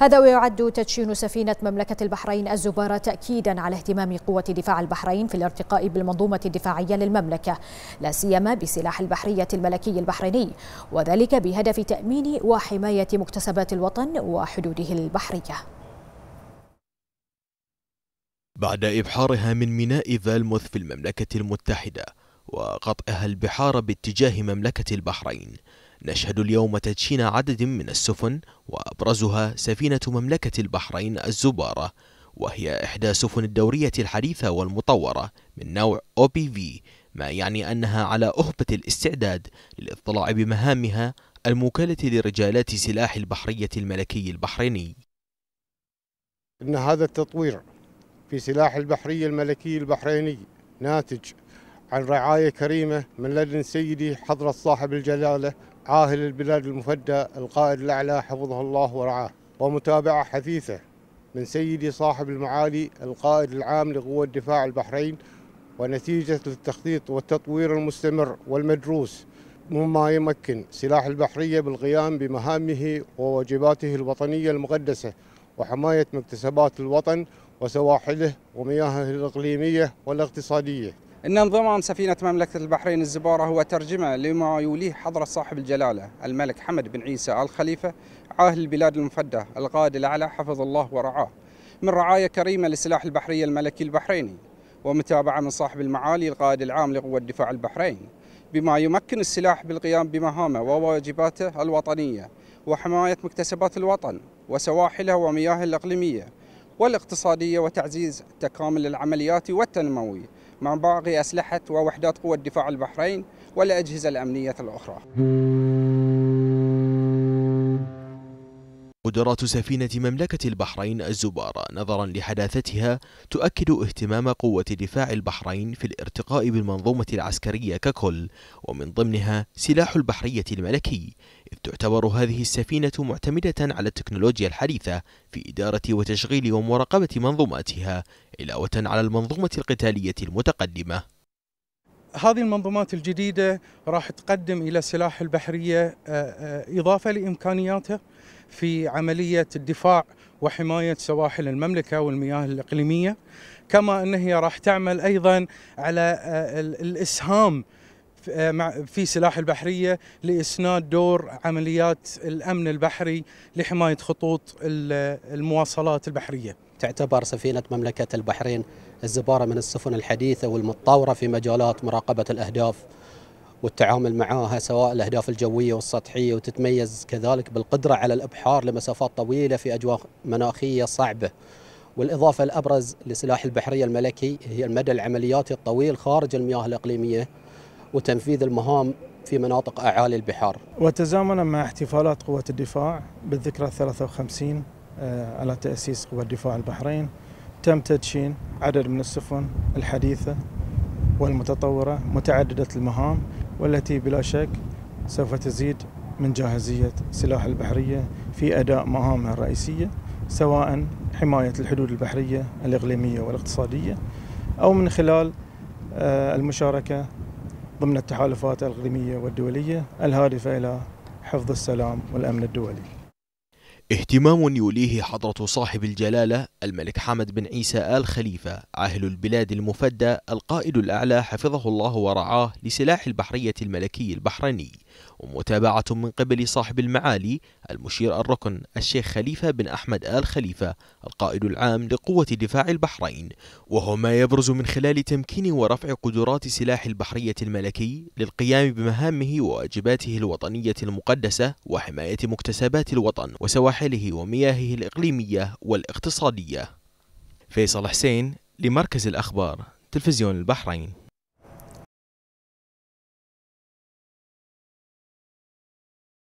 هذا ويعد تدشين سفينة مملكة البحرين الزبارة تأكيدا على اهتمام قوة دفاع البحرين في الارتقاء بالمنظومة الدفاعية للمملكة لا سيما بسلاح البحرية الملكي البحريني وذلك بهدف تأمين وحماية مكتسبات الوطن وحدوده البحرية بعد إبحارها من ميناء فالموث في المملكة المتحدة وقطعها البحار باتجاه مملكة البحرين نشهد اليوم تدشين عدد من السفن وأبرزها سفينة مملكة البحرين الزبارة وهي إحدى سفن الدورية الحديثة والمطورة من نوع OPV ما يعني أنها على أهبة الاستعداد للاطلاع بمهامها الموكلة لرجالات سلاح البحرية الملكي البحريني إن هذا التطوير في سلاح البحرية الملكي البحريني ناتج عن رعاية كريمة من لدن سيدي حضرة صاحب الجلالة عاهل البلاد المفدى القائد الأعلى حفظه الله ورعاه ومتابعة حثيثة من سيدي صاحب المعالي القائد العام لقوى دفاع البحرين ونتيجة للتخطيط والتطوير المستمر والمدروس مما يمكن سلاح البحرية بالقيام بمهامه وواجباته الوطنية المقدسة وحماية مكتسبات الوطن وسواحله ومياهه الإقليمية والاقتصادية إن انضمام سفينة مملكة البحرين الزبارة هو ترجمة لما يوليه حضرة صاحب الجلالة الملك حمد بن عيسى آل خليفة عاهل البلاد المفدى القائد الأعلى حفظ الله ورعاه من رعاية كريمة لسلاح البحرية الملكي البحريني ومتابعة من صاحب المعالي القائد العام لقوة دفاع البحرين بما يمكن السلاح بالقيام بمهامه وواجباته الوطنية وحماية مكتسبات الوطن وسواحله ومياهه الإقليمية والاقتصادية وتعزيز تكامل العمليات والتنموي مع باقي أسلحة ووحدات قوة دفاع البحرين والأجهزة الأمنية الأخرى قدرات سفينة مملكة البحرين الزبارة نظرا لحداثتها تؤكد اهتمام قوة دفاع البحرين في الارتقاء بالمنظومة العسكرية ككل ومن ضمنها سلاح البحرية الملكي تعتبر هذه السفينة معتمدة على التكنولوجيا الحديثة في إدارة وتشغيل ومراقبة منظوماتها علاوة على المنظومة القتالية المتقدمة هذه المنظومات الجديدة راح تقدم إلى سلاح البحرية آه، آه، إضافة لإمكانياته في عملية الدفاع وحماية سواحل المملكة والمياه الإقليمية كما أن هي راح تعمل أيضا على آه، الإسهام آه، في سلاح البحرية لإسناد دور عمليات الأمن البحري لحماية خطوط المواصلات البحرية تعتبر سفينة مملكة البحرين الزبارة من السفن الحديثة والمتطورة في مجالات مراقبة الأهداف والتعامل معها سواء الأهداف الجوية والسطحية وتتميز كذلك بالقدرة على الإبحار لمسافات طويلة في أجواء مناخية صعبة والإضافة الأبرز لسلاح البحرية الملكي هي المدى العملياتي الطويل خارج المياه الإقليمية وتنفيذ المهام في مناطق أعالي البحار وتزامنا مع احتفالات قوة الدفاع بالذكرى 53 آه، على تأسيس قوة الدفاع البحرين تم تدشين عدد من السفن الحديثة والمتطورة متعددة المهام والتي بلا شك سوف تزيد من جاهزية سلاح البحرية في أداء مهامها الرئيسية سواء حماية الحدود البحرية الإقليمية والاقتصادية أو من خلال آه، المشاركة ضمن التحالفات الإقليمية والدولية الهادفة إلى حفظ السلام والأمن الدولي اهتمام يوليه حضرة صاحب الجلالة الملك حمد بن عيسى آل خليفة عاهل البلاد المفدى القائد الأعلى حفظه الله ورعاه لسلاح البحرية الملكي البحريني ومتابعة من قبل صاحب المعالي المشير الركن الشيخ خليفة بن أحمد آل خليفة القائد العام لقوة دفاع البحرين وهو ما يبرز من خلال تمكين ورفع قدرات سلاح البحرية الملكي للقيام بمهامه وواجباته الوطنية المقدسة وحماية مكتسبات الوطن وسواحله ومياهه الإقليمية والاقتصادية فيصل حسين لمركز الأخبار تلفزيون البحرين